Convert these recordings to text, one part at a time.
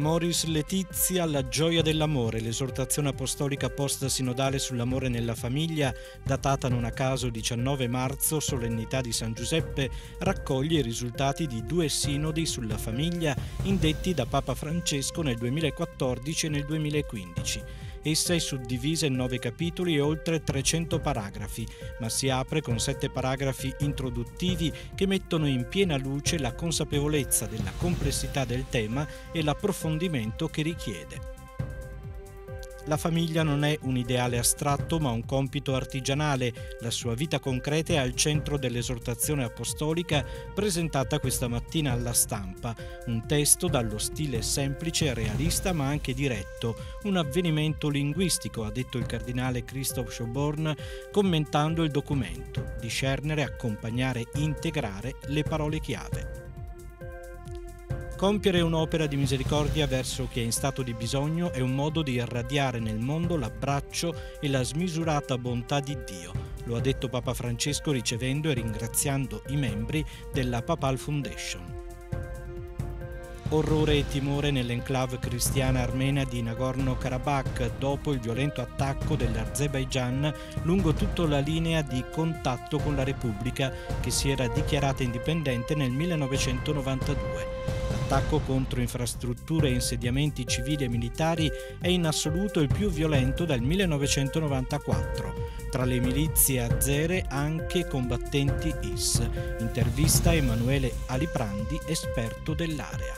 Amoris Letizia, la gioia dell'amore, l'esortazione apostolica post-sinodale sull'amore nella famiglia, datata non a caso 19 marzo, solennità di San Giuseppe, raccoglie i risultati di due sinodi sulla famiglia indetti da Papa Francesco nel 2014 e nel 2015. Essa è suddivisa in nove capitoli e oltre 300 paragrafi, ma si apre con sette paragrafi introduttivi che mettono in piena luce la consapevolezza della complessità del tema e l'approfondimento che richiede. La famiglia non è un ideale astratto ma un compito artigianale, la sua vita concreta è al centro dell'esortazione apostolica presentata questa mattina alla stampa, un testo dallo stile semplice realista ma anche diretto, un avvenimento linguistico, ha detto il cardinale Christoph Schoborn commentando il documento, discernere, accompagnare, integrare le parole chiave. Compiere un'opera di misericordia verso chi è in stato di bisogno è un modo di irradiare nel mondo l'abbraccio e la smisurata bontà di Dio, lo ha detto Papa Francesco ricevendo e ringraziando i membri della Papal Foundation. Orrore e timore nell'enclave cristiana armena di Nagorno-Karabakh dopo il violento attacco dell'Azerbaigian lungo tutta la linea di contatto con la Repubblica che si era dichiarata indipendente nel 1992. L'attacco contro infrastrutture e insediamenti civili e militari è in assoluto il più violento dal 1994. Tra le milizie azere anche combattenti IS. Intervista Emanuele Aliprandi, esperto dell'area.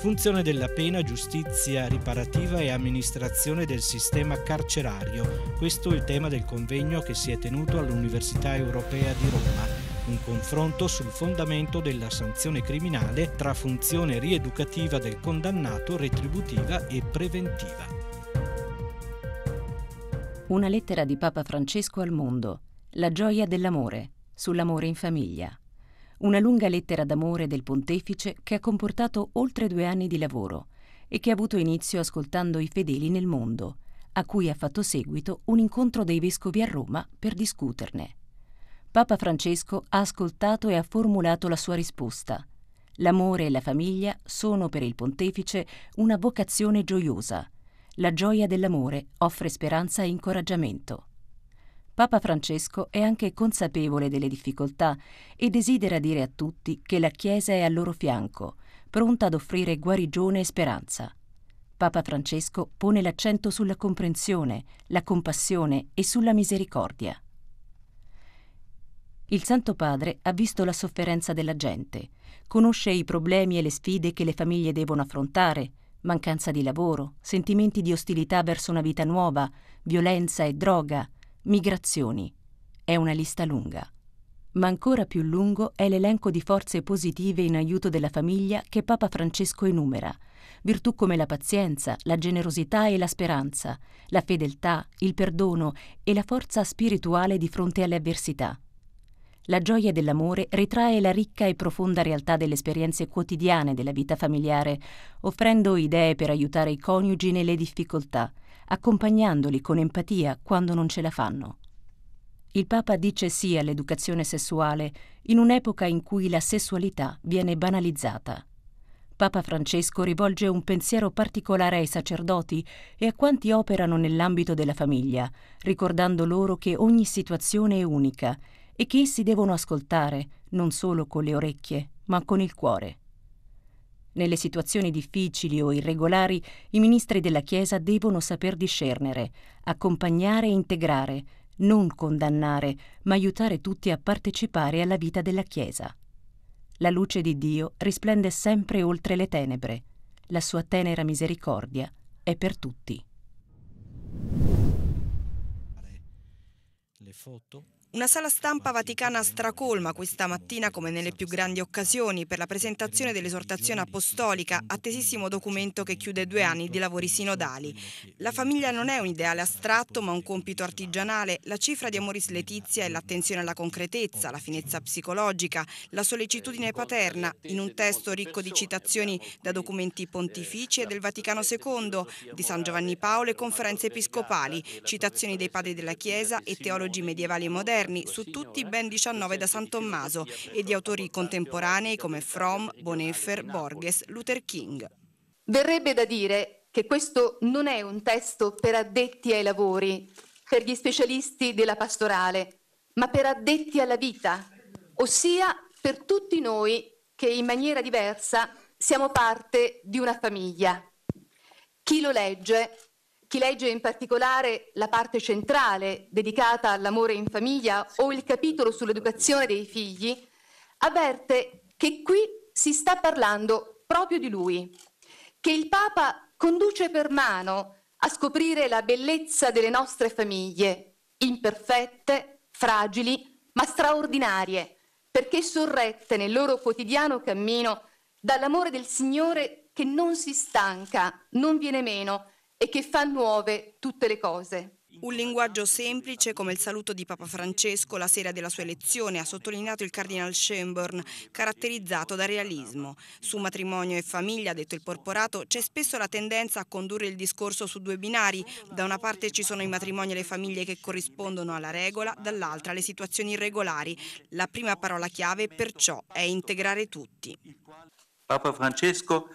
Funzione della pena, giustizia riparativa e amministrazione del sistema carcerario. Questo è il tema del convegno che si è tenuto all'Università Europea di Roma un confronto sul fondamento della sanzione criminale tra funzione rieducativa del condannato, retributiva e preventiva. Una lettera di Papa Francesco al mondo, la gioia dell'amore, sull'amore in famiglia. Una lunga lettera d'amore del pontefice che ha comportato oltre due anni di lavoro e che ha avuto inizio ascoltando i fedeli nel mondo, a cui ha fatto seguito un incontro dei vescovi a Roma per discuterne. Papa Francesco ha ascoltato e ha formulato la sua risposta. L'amore e la famiglia sono per il pontefice una vocazione gioiosa. La gioia dell'amore offre speranza e incoraggiamento. Papa Francesco è anche consapevole delle difficoltà e desidera dire a tutti che la Chiesa è al loro fianco, pronta ad offrire guarigione e speranza. Papa Francesco pone l'accento sulla comprensione, la compassione e sulla misericordia. Il Santo Padre ha visto la sofferenza della gente, conosce i problemi e le sfide che le famiglie devono affrontare, mancanza di lavoro, sentimenti di ostilità verso una vita nuova, violenza e droga, migrazioni. È una lista lunga. Ma ancora più lungo è l'elenco di forze positive in aiuto della famiglia che Papa Francesco enumera, virtù come la pazienza, la generosità e la speranza, la fedeltà, il perdono e la forza spirituale di fronte alle avversità la gioia dell'amore ritrae la ricca e profonda realtà delle esperienze quotidiane della vita familiare, offrendo idee per aiutare i coniugi nelle difficoltà, accompagnandoli con empatia quando non ce la fanno. Il Papa dice sì all'educazione sessuale in un'epoca in cui la sessualità viene banalizzata. Papa Francesco rivolge un pensiero particolare ai sacerdoti e a quanti operano nell'ambito della famiglia, ricordando loro che ogni situazione è unica e che essi devono ascoltare non solo con le orecchie, ma con il cuore. Nelle situazioni difficili o irregolari, i ministri della Chiesa devono saper discernere, accompagnare e integrare, non condannare, ma aiutare tutti a partecipare alla vita della Chiesa. La luce di Dio risplende sempre oltre le tenebre. La sua tenera misericordia è per tutti. Le foto una sala stampa vaticana stracolma questa mattina come nelle più grandi occasioni per la presentazione dell'esortazione apostolica, attesissimo documento che chiude due anni di lavori sinodali. La famiglia non è un ideale astratto ma un compito artigianale, la cifra di Amoris Letizia è l'attenzione alla concretezza, la finezza psicologica, la sollecitudine paterna, in un testo ricco di citazioni da documenti pontifici e del Vaticano II, di San Giovanni Paolo e conferenze episcopali, citazioni dei padri della Chiesa e teologi medievali e moderni moderni, su tutti i ben 19 da San Tommaso, e di autori contemporanei come Fromm, Bonheffer, Borges, Luther King. Verrebbe da dire che questo non è un testo per addetti ai lavori, per gli specialisti della pastorale, ma per addetti alla vita, ossia per tutti noi che in maniera diversa siamo parte di una famiglia. Chi lo legge chi legge in particolare la parte centrale dedicata all'amore in famiglia o il capitolo sull'educazione dei figli, avverte che qui si sta parlando proprio di lui, che il Papa conduce per mano a scoprire la bellezza delle nostre famiglie, imperfette, fragili, ma straordinarie, perché sorrette nel loro quotidiano cammino dall'amore del Signore che non si stanca, non viene meno e che fa nuove tutte le cose. Un linguaggio semplice come il saluto di Papa Francesco la sera della sua elezione, ha sottolineato il Cardinal Schoenborn, caratterizzato da realismo. Su matrimonio e famiglia, ha detto il porporato, c'è spesso la tendenza a condurre il discorso su due binari. Da una parte ci sono i matrimoni e le famiglie che corrispondono alla regola, dall'altra le situazioni irregolari. La prima parola chiave perciò è integrare tutti. Papa Francesco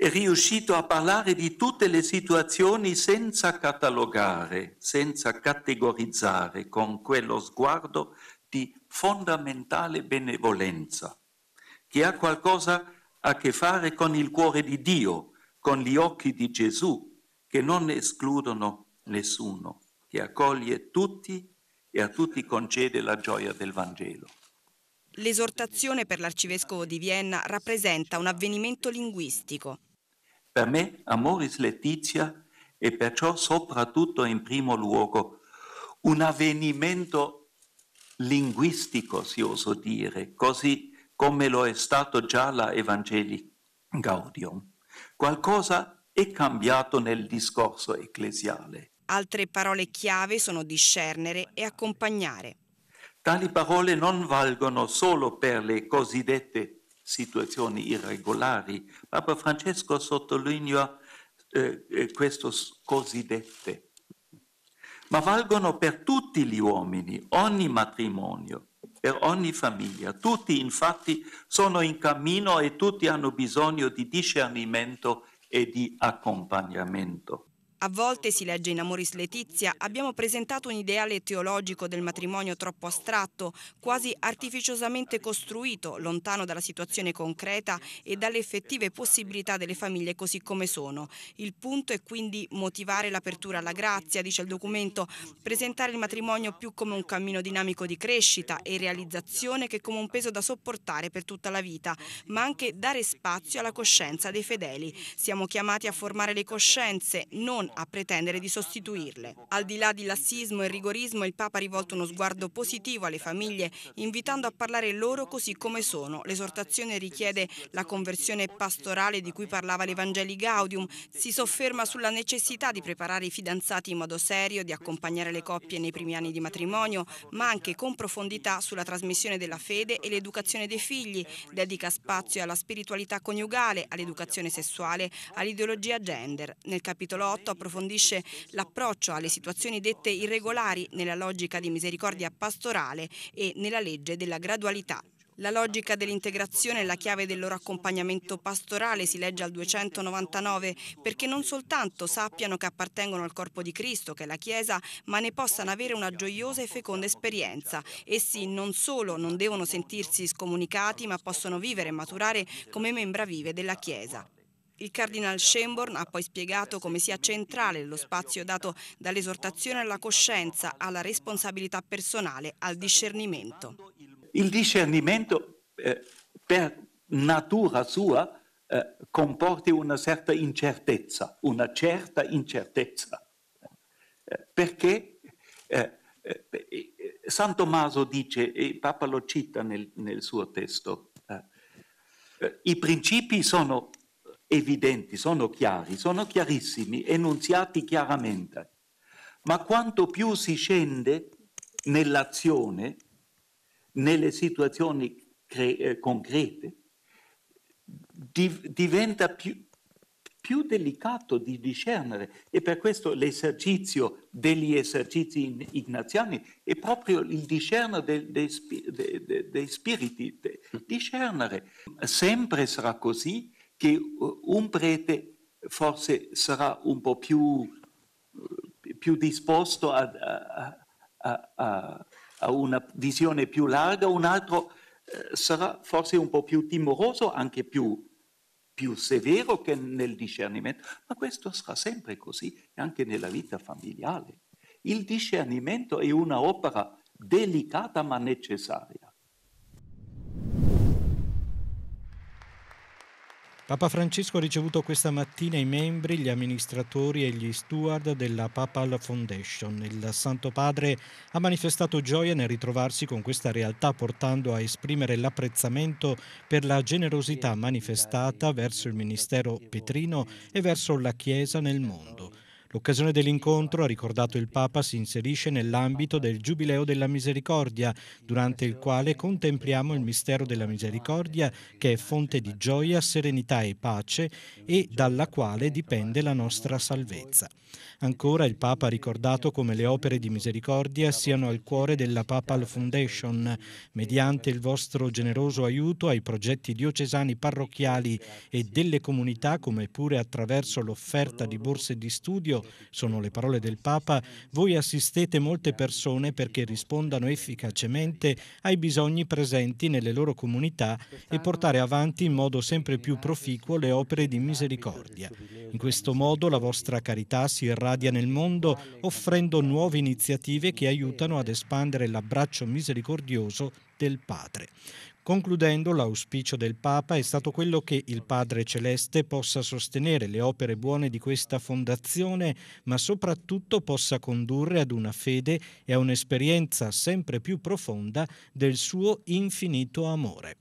è riuscito a parlare di tutte le situazioni senza catalogare, senza categorizzare, con quello sguardo di fondamentale benevolenza, che ha qualcosa a che fare con il cuore di Dio, con gli occhi di Gesù, che non escludono nessuno, che accoglie tutti e a tutti concede la gioia del Vangelo. L'esortazione per l'arcivescovo di Vienna rappresenta un avvenimento linguistico. Per me Amoris Letizia è perciò soprattutto in primo luogo un avvenimento linguistico, si oso dire, così come lo è stato già la Evangelii Gaudium. Qualcosa è cambiato nel discorso ecclesiale. Altre parole chiave sono discernere e accompagnare. Tali parole non valgono solo per le cosiddette situazioni irregolari. Papa Francesco sottolinea eh, eh queste cosiddette, ma valgono per tutti gli uomini, ogni matrimonio, per ogni famiglia. Tutti infatti sono in cammino e tutti hanno bisogno di discernimento e di accompagnamento. A volte, si legge in Amoris Letizia, abbiamo presentato un ideale teologico del matrimonio troppo astratto, quasi artificiosamente costruito, lontano dalla situazione concreta e dalle effettive possibilità delle famiglie così come sono. Il punto è quindi motivare l'apertura alla grazia, dice il documento, presentare il matrimonio più come un cammino dinamico di crescita e realizzazione che come un peso da sopportare per tutta la vita, ma anche dare spazio alla coscienza dei fedeli. Siamo chiamati a formare le coscienze, non a pretendere di sostituirle. Al di là di lassismo e rigorismo, il Papa ha rivolto uno sguardo positivo alle famiglie, invitando a parlare loro così come sono. L'esortazione richiede la conversione pastorale di cui parlava l'Evangeli Gaudium, si sofferma sulla necessità di preparare i fidanzati in modo serio, di accompagnare le coppie nei primi anni di matrimonio, ma anche con profondità sulla trasmissione della fede e l'educazione dei figli, dedica spazio alla spiritualità coniugale, all'educazione sessuale, all'ideologia gender. Nel capitolo 8 approfondisce l'approccio alle situazioni dette irregolari nella logica di misericordia pastorale e nella legge della gradualità. La logica dell'integrazione è la chiave del loro accompagnamento pastorale, si legge al 299, perché non soltanto sappiano che appartengono al corpo di Cristo, che è la Chiesa, ma ne possano avere una gioiosa e feconda esperienza. Essi non solo non devono sentirsi scomunicati, ma possono vivere e maturare come membra vive della Chiesa. Il Cardinal Schemborn ha poi spiegato come sia centrale lo spazio dato dall'esortazione alla coscienza, alla responsabilità personale, al discernimento. Il discernimento eh, per natura sua eh, comporti una certa incertezza, una certa incertezza, eh, perché eh, eh, San Tommaso dice, e Papa lo cita nel, nel suo testo, eh, i principi sono evidenti, sono chiari, sono chiarissimi, enunziati chiaramente. Ma quanto più si scende nell'azione, nelle situazioni cre- eh, concrete, div- diventa più, più delicato di discernere e per questo l'esercizio degli esercizi ignaziani è proprio il discernere dei, dei, dei, dei spiriti, discernere. Sempre sarà così che eh, un prete forse sarà un po' più, eh, più disposto a, a, a, a, una visione più larga, un altro eh, sarà forse un po' più timoroso, anche più, più severo che nel discernimento, ma questo sarà sempre così anche nella vita familiare. Il discernimento è un'opera delicata ma necessaria. Papa Francesco ha ricevuto questa mattina i membri, gli amministratori e gli steward della Papal Foundation. Il Santo Padre ha manifestato gioia nel ritrovarsi con questa realtà portando a esprimere l'apprezzamento per la generosità manifestata verso il ministero petrino e verso la Chiesa nel mondo. L'occasione dell'incontro, ha ricordato il Papa, si inserisce nell'ambito del Giubileo della Misericordia, durante il quale contempliamo il mistero della misericordia che è fonte di gioia, serenità e pace e dalla quale dipende la nostra salvezza. Ancora il Papa ha ricordato come le opere di misericordia siano al cuore della Papal Foundation, mediante il vostro generoso aiuto ai progetti diocesani parrocchiali e delle comunità, come pure attraverso l'offerta di borse di studio sono le parole del Papa, voi assistete molte persone perché rispondano efficacemente ai bisogni presenti nelle loro comunità e portare avanti in modo sempre più proficuo le opere di misericordia. In questo modo la vostra carità si irradia nel mondo offrendo nuove iniziative che aiutano ad espandere l'abbraccio misericordioso del Padre. Concludendo, l'auspicio del Papa è stato quello che il Padre Celeste possa sostenere le opere buone di questa fondazione, ma soprattutto possa condurre ad una fede e a un'esperienza sempre più profonda del suo infinito amore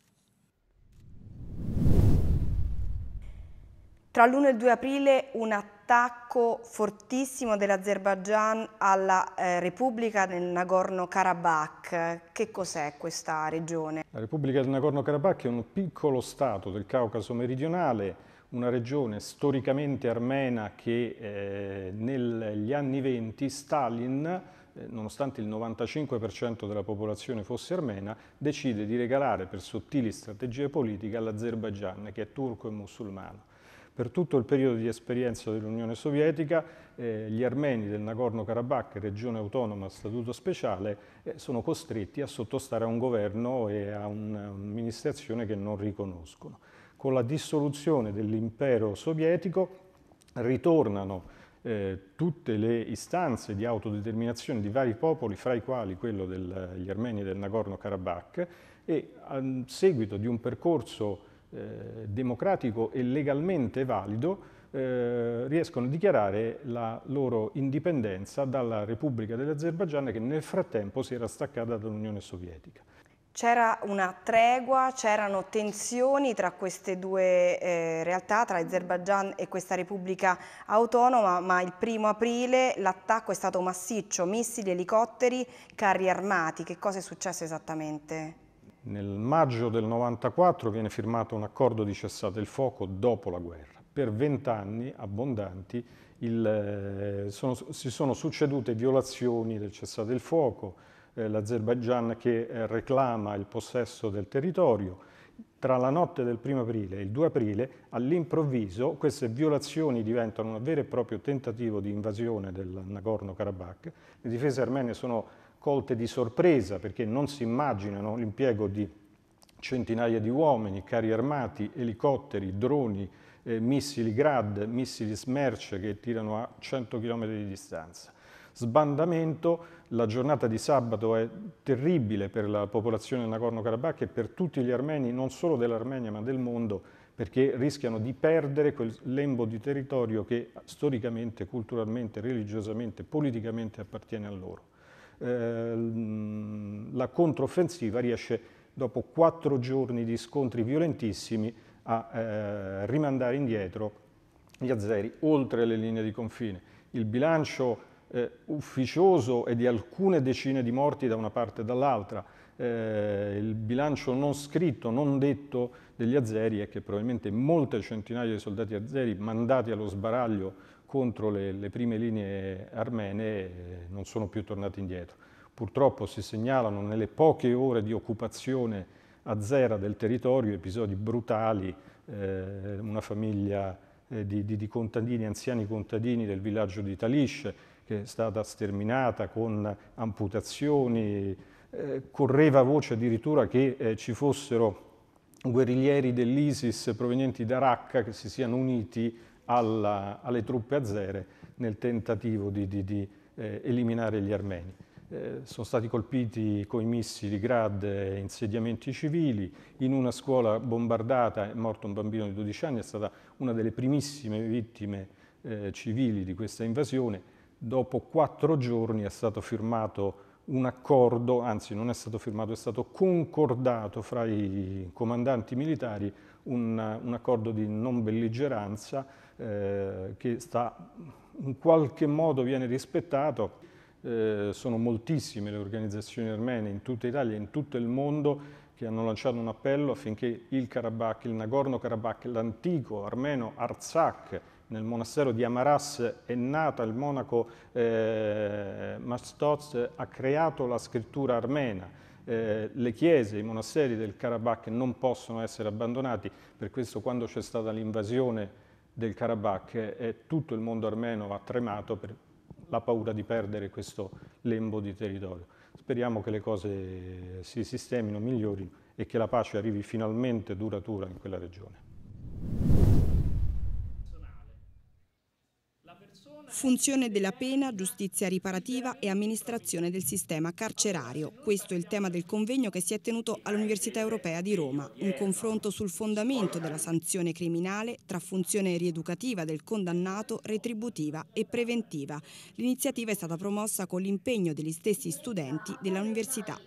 tra l'1 e il 2 aprile un attacco fortissimo dell'Azerbaigian alla eh, Repubblica del Nagorno-Karabakh. Che cos'è questa regione? La Repubblica del Nagorno-Karabakh è un piccolo stato del Caucaso meridionale, una regione storicamente armena che eh, negli anni 20 Stalin eh, nonostante il 95% della popolazione fosse armena, decide di regalare per sottili strategie politiche all'Azerbaigian, che è turco e musulmano. Per tutto il periodo di esperienza dell'Unione Sovietica eh, gli armeni del Nagorno-Karabakh, regione autonoma a statuto speciale, eh, sono costretti a sottostare a un governo e a un'amministrazione che non riconoscono. Con la dissoluzione dell'impero sovietico ritornano eh, tutte le istanze di autodeterminazione di vari popoli, fra i quali quello degli armeni del Nagorno-Karabakh, e a seguito di un percorso eh, democratico e legalmente valido eh, riescono a dichiarare la loro indipendenza dalla Repubblica dell'Azerbaigian che nel frattempo si era staccata dall'Unione Sovietica. C'era una tregua, c'erano tensioni tra queste due eh, realtà, tra Azerbaijan e questa Repubblica autonoma, ma il primo aprile l'attacco è stato massiccio, missili, elicotteri, carri armati. Che cosa è successo esattamente? Nel maggio del 94 viene firmato un accordo di cessate il fuoco dopo la guerra. Per vent'anni abbondanti il, eh, sono, si sono succedute violazioni del cessate il fuoco, eh, l'Azerbaigian che eh, reclama il possesso del territorio. Tra la notte del 1 aprile e il 2 aprile, all'improvviso, queste violazioni diventano un vero e proprio tentativo di invasione del Nagorno-Karabakh. Le difese armene sono colte di sorpresa perché non si immaginano l'impiego di centinaia di uomini, carri armati, elicotteri, droni, eh, missili Grad, missili Smerce che tirano a 100 km di distanza. Sbandamento, la giornata di sabato è terribile per la popolazione del Nagorno-Karabakh e per tutti gli armeni, non solo dell'Armenia ma del mondo, perché rischiano di perdere quel lembo di territorio che storicamente, culturalmente, religiosamente, politicamente appartiene a loro. Eh, la controffensiva riesce dopo quattro giorni di scontri violentissimi a eh, rimandare indietro gli azzeri oltre le linee di confine. Il bilancio eh, ufficioso è di alcune decine di morti da una parte e dall'altra. Eh, il bilancio non scritto, non detto degli azzeri è che probabilmente molte centinaia di soldati azzeri mandati allo sbaraglio contro le, le prime linee armene eh, non sono più tornati indietro. Purtroppo si segnalano nelle poche ore di occupazione a azzera del territorio episodi brutali, eh, una famiglia eh, di, di, di contadini, anziani contadini del villaggio di Talish che è stata sterminata con amputazioni, eh, correva voce addirittura che eh, ci fossero guerriglieri dell'ISIS provenienti da Raqqa che si siano uniti alla, alle truppe azere nel tentativo di, di, di eh, eliminare gli armeni. Eh, sono stati colpiti coi missili Grad eh, insediamenti civili, in una scuola bombardata è morto un bambino di 12 anni, è stata una delle primissime vittime eh, civili di questa invasione. Dopo quattro giorni è stato firmato un accordo, anzi non è stato firmato, è stato concordato fra i comandanti militari un, un accordo di non belligeranza eh, che sta, in qualche modo viene rispettato. Eh, sono moltissime le organizzazioni armene in tutta Italia e in tutto il mondo che hanno lanciato un appello affinché il Karabakh, il Nagorno-Karabakh, l'antico armeno Artsakh, nel monastero di Amaras è nata, il monaco eh, Mastoz ha creato la scrittura armena. Eh, le chiese, i monasteri del Karabakh non possono essere abbandonati, per questo quando c'è stata l'invasione del Karabakh eh, tutto il mondo armeno ha tremato per la paura di perdere questo lembo di territorio. Speriamo che le cose si sistemino, migliorino e che la pace arrivi finalmente duratura in quella regione. Funzione della pena, giustizia riparativa e amministrazione del sistema carcerario. Questo è il tema del convegno che si è tenuto all'Università Europea di Roma. Un confronto sul fondamento della sanzione criminale tra funzione rieducativa del condannato, retributiva e preventiva. L'iniziativa è stata promossa con l'impegno degli stessi studenti dell'Università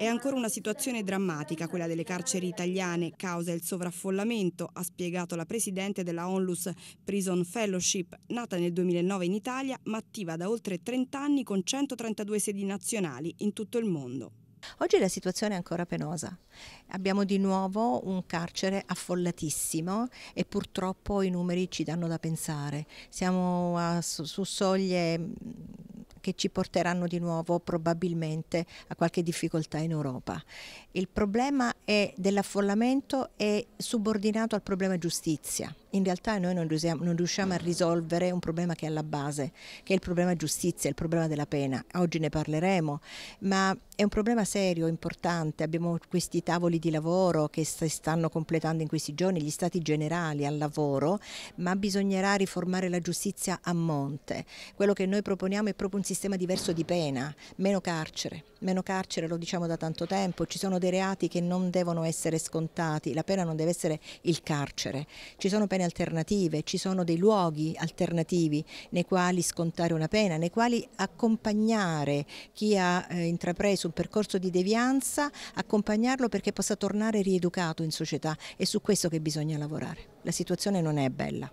è ancora una situazione drammatica quella delle carceri italiane, causa il sovraffollamento, ha spiegato la presidente della Onlus Prison Fellowship, nata nel 2009 in Italia ma attiva da oltre 30 anni con 132 sedi nazionali in tutto il mondo. Oggi la situazione è ancora penosa. Abbiamo di nuovo un carcere affollatissimo e purtroppo i numeri ci danno da pensare. Siamo a, su, su soglie mm, che ci porteranno di nuovo probabilmente a qualche difficoltà in Europa. Il problema dell'affollamento è subordinato al problema giustizia in realtà noi non riusciamo, non riusciamo, a risolvere un problema che è alla base, che è il problema giustizia, il problema della pena. Oggi ne parleremo, ma è un problema serio, importante. Abbiamo questi tavoli di lavoro che si stanno completando in questi giorni, gli stati generali al lavoro, ma bisognerà riformare la giustizia a monte. Quello che noi proponiamo è proprio un sistema diverso di pena, meno carcere. Meno carcere lo diciamo da tanto tempo, ci sono dei reati che non devono essere scontati, la pena non deve essere il carcere. Ci sono pene pene alternative, ci sono dei luoghi alternativi nei quali scontare una pena, nei quali accompagnare chi ha eh, intrapreso un percorso di devianza, accompagnarlo perché possa tornare rieducato in società. È su questo che bisogna lavorare. La situazione non è bella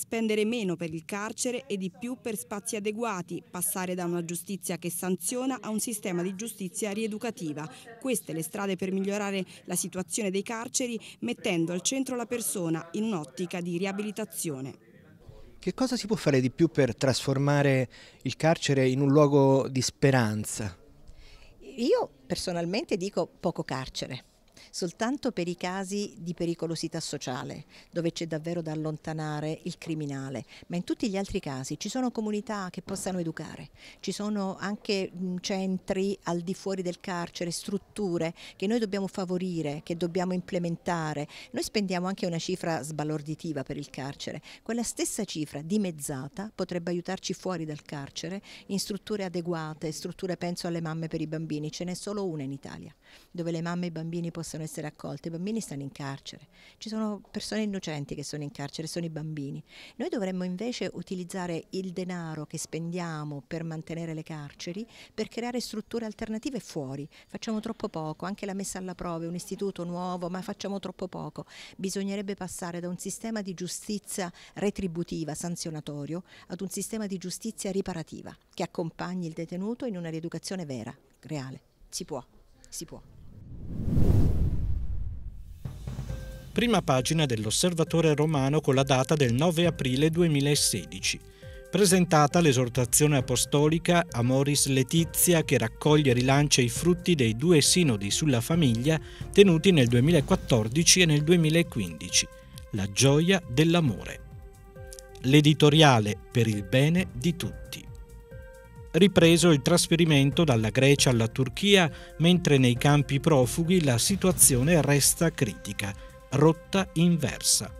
spendere meno per il carcere e di più per spazi adeguati, passare da una giustizia che sanziona a un sistema di giustizia rieducativa. Queste le strade per migliorare la situazione dei carceri mettendo al centro la persona in un'ottica di riabilitazione. Che cosa si può fare di più per trasformare il carcere in un luogo di speranza? Io personalmente dico poco carcere soltanto per i casi di pericolosità sociale, dove c'è davvero da allontanare il criminale, ma in tutti gli altri casi ci sono comunità che possano educare, ci sono anche centri al di fuori del carcere, strutture che noi dobbiamo favorire, che dobbiamo implementare. Noi spendiamo anche una cifra sbalorditiva per il carcere, quella stessa cifra dimezzata potrebbe aiutarci fuori dal carcere in strutture adeguate, strutture penso alle mamme per i bambini, ce n'è solo una in Italia, dove le mamme e i bambini possono possono essere accolti, i bambini stanno in carcere, ci sono persone innocenti che sono in carcere, sono i bambini. Noi dovremmo invece utilizzare il denaro che spendiamo per mantenere le carceri per creare strutture alternative fuori. Facciamo troppo poco, anche la messa alla prova è un istituto nuovo, ma facciamo troppo poco. Bisognerebbe passare da un sistema di giustizia retributiva, sanzionatorio, ad un sistema di giustizia riparativa che accompagni il detenuto in una rieducazione vera, reale. Si può, si può. prima pagina dell'Osservatore romano con la data del 9 aprile 2016. Presentata l'esortazione apostolica Amoris Letizia che raccoglie e rilancia i frutti dei due sinodi sulla famiglia tenuti nel 2014 e nel 2015, la gioia dell'amore. L'editoriale per il bene di tutti ripreso il trasferimento dalla Grecia alla Turchia, mentre nei campi profughi la situazione resta critica rotta inversa.